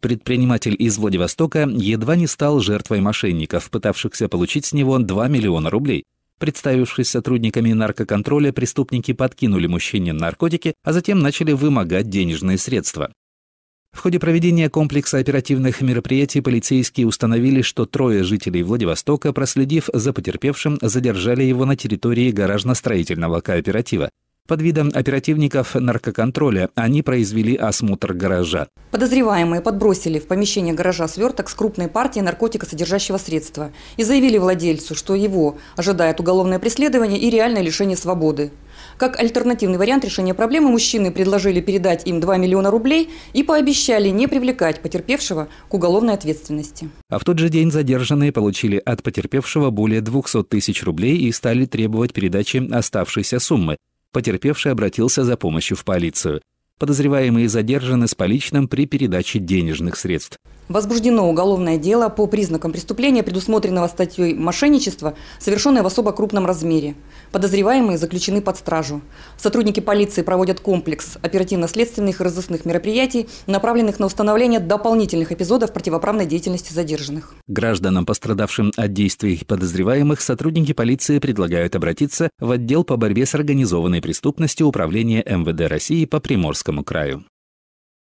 Предприниматель из Владивостока едва не стал жертвой мошенников, пытавшихся получить с него 2 миллиона рублей. Представившись сотрудниками наркоконтроля, преступники подкинули мужчине наркотики, а затем начали вымогать денежные средства. В ходе проведения комплекса оперативных мероприятий полицейские установили, что трое жителей Владивостока, проследив за потерпевшим, задержали его на территории гаражно-строительного кооператива. Под видом оперативников наркоконтроля они произвели осмотр гаража. Подозреваемые подбросили в помещение гаража сверток с крупной партией наркотикосодержащего средства и заявили владельцу, что его ожидает уголовное преследование и реальное лишение свободы. Как альтернативный вариант решения проблемы мужчины предложили передать им 2 миллиона рублей и пообещали не привлекать потерпевшего к уголовной ответственности. А в тот же день задержанные получили от потерпевшего более 200 тысяч рублей и стали требовать передачи оставшейся суммы. Потерпевший обратился за помощью в полицию. Подозреваемые задержаны с поличным при передаче денежных средств возбуждено уголовное дело по признакам преступления, предусмотренного статьей «Мошенничество», совершенное в особо крупном размере. Подозреваемые заключены под стражу. Сотрудники полиции проводят комплекс оперативно-следственных и разыскных мероприятий, направленных на установление дополнительных эпизодов противоправной деятельности задержанных. Гражданам, пострадавшим от действий подозреваемых, сотрудники полиции предлагают обратиться в отдел по борьбе с организованной преступностью Управления МВД России по Приморскому краю.